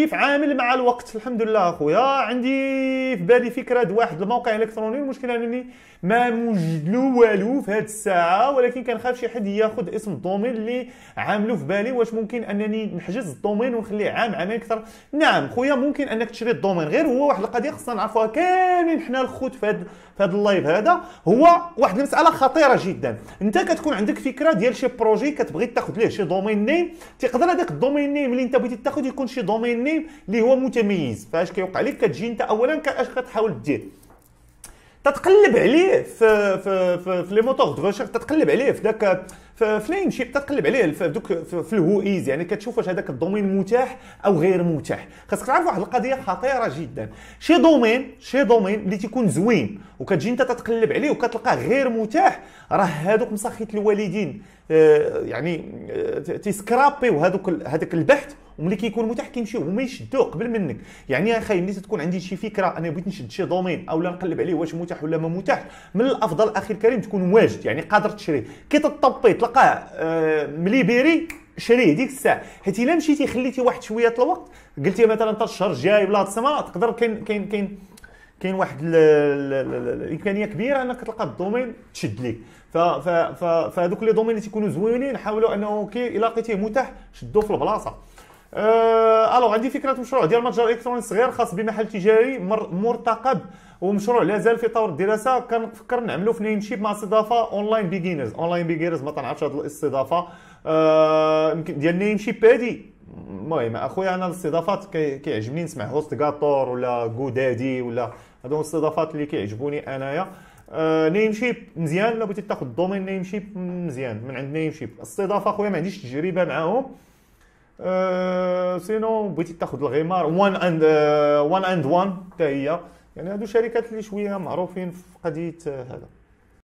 كيف عامل مع الوقت الحمد لله اخويا عندي في بالي فكره واحد الموقع الالكتروني المشكله انني ما موجد له والو في هذه الساعه ولكن كنخاف شي حد ياخذ اسم الدومين اللي عامله في بالي واش ممكن انني نحجز الدومين ونخليه عام عامين اكثر نعم خويا ممكن انك تشري الدومين غير هو واحد القضيه خصنا نعرفوها كاملين حنا الخوت في هذا في هذا اللايف هذا هو واحد المساله خطيره جدا انت كتكون عندك فكره ديال شي بروجي كتبغي تاخذ ليه شي دومين نيم تقدر هذاك الدومين نيم اللي انت بغيتي تاخذ يكون شي دومين نيم التصميم اللي هو متميز فاش كيوقع لك كتجي انت اولا كاش كتحاول دير تتقلب عليه في في في, في لي موتور دو ريشيرش تتقلب عليه في داك في فليم شيب تتقلب عليه في دوك في الهوئيز يعني كتشوف واش هذاك الدومين متاح او غير متاح خاصك تعرف واحد القضيه خطيره جدا شي دومين شي دومين اللي تيكون زوين وكتجي انت تتقلب عليه وكتلقاه غير متاح راه هادوك مسخيت الوالدين آه، يعني آه، تيسكرابيو وهذوك هذاك البحث وملي كيكون متاح كيمشيو هما يشدوه قبل منك يعني اخي ملي تكون عندي شي فكره انا بغيت نشد شي دومين اولا نقلب عليه واش متاح ولا ما متاح من الافضل اخي الكريم تكون واجد يعني قادر تشريه كي تطبي تلقاه آه، مليبيري شريه ديك الساعه حيت الا مشيتي خليتي واحد شويه الوقت قلتي مثلا حتى الشهر الجاي ولا هاد تقدر كاين كاين كاين كاين واحد الامكانيه كبيره انك تلقى الدومين تشد ليك فهذوك لي دومين اللي تيكونوا زوينين حاولوا انه كي الا لقيتيه متاح شدوه في البلاصه أه الوغ عندي فكره مشروع ديال متجر الكتروني صغير خاص بمحل تجاري مرتقب ومشروع لازال في طور الدراسه كنفكر نعملو في شيب مع استضافه اونلاين بيجينرز اونلاين بيجينرز ما تنعرفش هذه الاستضافه أه ديال شيب هادي المهم اخويا انا الاستضافات كيعجبني نسمع هوست كاتور ولا كودادي ولا هادو الاستضافات اللي كيعجبوني انايا أه شيب مزيان لو بغيتي تاخذ الدومين شيب مزيان من عند شيب استضافه اخويا ما عنديش تجربه معاهم أه سينو بغيتي تاخذ الغمار وان اند وان اند وان حتى هي يعني هادو شركات اللي شويه معروفين في قضيه هذا